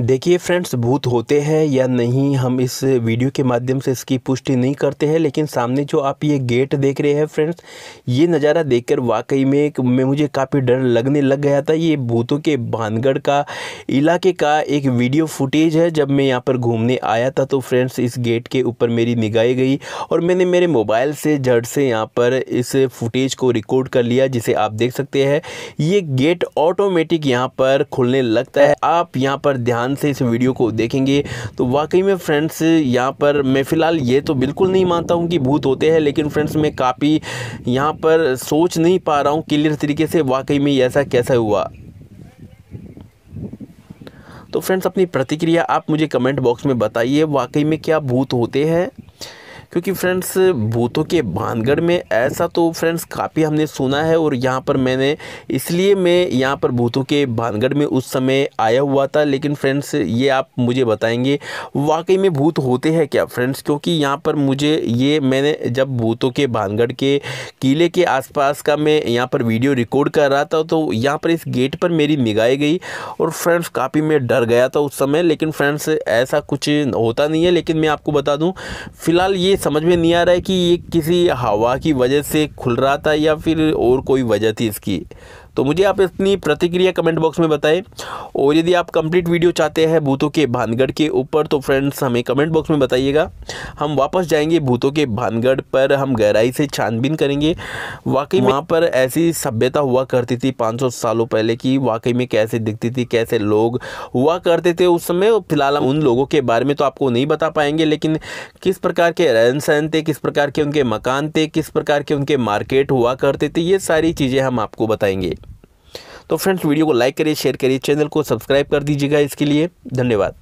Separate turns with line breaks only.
देखिए फ्रेंड्स भूत होते हैं या नहीं हम इस वीडियो के माध्यम से इसकी पुष्टि नहीं करते हैं लेकिन सामने जो आप ये गेट देख रहे हैं फ्रेंड्स ये नज़ारा देखकर वाकई में मैं मुझे काफ़ी डर लगने लग गया था ये भूतों के भानगढ़ का इलाके का एक वीडियो फुटेज है जब मैं यहाँ पर घूमने आया था तो फ्रेंड्स इस गेट के ऊपर मेरी निगाहें गई और मैंने मेरे मोबाइल से जड़ से यहाँ पर इस फुटेज को रिकॉर्ड कर लिया जिसे आप देख सकते हैं ये गेट ऑटोमेटिक यहाँ पर खुलने लगता है आप यहाँ पर ध्यान ध्यान से इस वीडियो को देखेंगे तो वाकई में फ्रेंड्स यहाँ पर मैं फ़िलहाल ये तो बिल्कुल नहीं मानता हूँ कि भूत होते हैं लेकिन फ्रेंड्स मैं काफ़ी यहाँ पर सोच नहीं पा रहा हूँ क्लियर तरीके से वाकई में ऐसा कैसा हुआ तो फ्रेंड्स अपनी प्रतिक्रिया आप मुझे कमेंट बॉक्स में बताइए वाकई में क्या भूत होते हैं क्योंकि फ्रेंड्स भूतों के बांधगढ़ में ऐसा तो फ्रेंड्स काफ़ी हमने सुना है और यहाँ पर मैंने इसलिए मैं यहाँ पर भूतों के बांधगढ़ में उस समय आया हुआ था लेकिन फ्रेंड्स ये आप मुझे बताएंगे वाकई में भूत होते हैं क्या फ्रेंड्स क्योंकि यहाँ पर मुझे ये मैंने जब भूतों के बांधगढ़ के किले के आसपास का मैं यहाँ पर वीडियो रिकॉर्ड कर रहा था तो यहाँ पर इस गेट पर मेरी निगाह गई और फ्रेंड्स काफ़ी मैं डर गया था उस समय लेकिन फ्रेंड्स ऐसा कुछ होता नहीं है लेकिन मैं आपको बता दूँ फ़िलहाल ये समझ में नहीं आ रहा है कि ये किसी हवा की वजह से खुल रहा था या फिर और कोई वजह थी इसकी तो मुझे आप अपनी प्रतिक्रिया कमेंट बॉक्स में बताएं और यदि आप कंप्लीट वीडियो चाहते हैं भूतों के भानगढ़ के ऊपर तो फ्रेंड्स हमें कमेंट बॉक्स में बताइएगा हम वापस जाएंगे भूतों के भानगढ़ पर हम गहराई से छानबीन करेंगे वाकई वहाँ पर ऐसी सभ्यता हुआ करती थी पाँच सालों पहले की वाकई में कैसे दिखती थी कैसे लोग हुआ करते थे उस समय फिलहाल हम उन लोगों के बारे में तो आपको नहीं बता पाएंगे लेकिन किस प्रकार के रहन सहन थे किस प्रकार के उनके मकान थे किस प्रकार के उनके मार्केट हुआ करते थे ये सारी चीज़ें हम आपको बताएंगे तो फ्रेंड्स वीडियो को लाइक करिए शेयर करिए चैनल को सब्सक्राइब कर दीजिएगा इसके लिए धन्यवाद